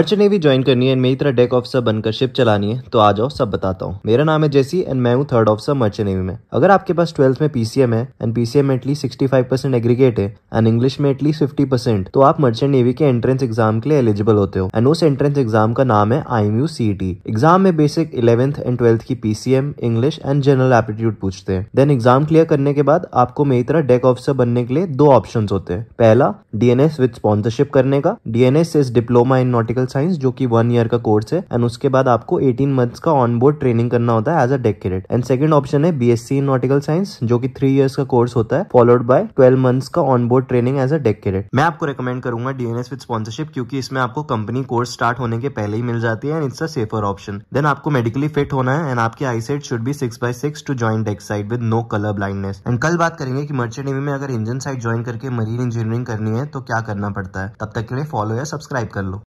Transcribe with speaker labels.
Speaker 1: हर ने ज्वाइन करनी है मेरी तरह डेक ऑफिसर बनकर शिप चलानी है तो आ जाओ सब बताता हूँ मेरा नाम है जेसी एंड मैं हूँ थर्ड ऑफिसर मर्च नेवी में अगर आपके पास ट्वेल्थ में पीसीएम है एंड पीसीएम में at least sixty five percent aggregate है एंड इंग्लिश में एटली फिफ्टी परसेंट तो आप मर्चेंट नेवी के एंट्रेंस एग्जाम के लिए एलिजिबल होते हो एंड उस एंट्रेंस एग्जाम का नाम है आई एम एग्जाम में बेसिक इलेवंथ एंड ट्वेल्थ की PCM English and general aptitude पूछते हैं देन एग्जाम क्लियर करने के बाद आपको मेरी तरह डेक ऑफिसर बनने के लिए दो ऑप्शन होते हैं पहला डीएनएस विद स्पॉन्सरशिप करने का DNS is diploma in nautical medical science जो कि वन ईयर का कोर्स है एंड उसके बाद आपको एटीन मंथ्स का ऑन बोर्ड ट्रेनिंग करना होता है as a deck and second option है बीएससी इन नॉटिकल साइंस जो कि थ्री इयर्स का कोर्स होता है फॉलोड बाय ट्वेल्व मंथ्स का on board training as a deck मैं आपको रिकमेंड करूंगा डीएनएस विद स्पॉन्सरशिप क्योंकि इसमें आपको कंपनी कोर्स स्टार्ट होने के पहले ही मिल जाती है and it's a safer option then आपको मेडिकली फिट होना है एंड आपकी eyesight should be six by six to join deck side with no colour blindness and कल बात करेंगे कि मर्चेंट नेवी में अगर इंजन साइड ज्वाइन करके मरीन इंजीनियरिंग करनी है तो क्या करना पड़ता है तब तक के लिए फॉलो या सब्सक्राइब कर लो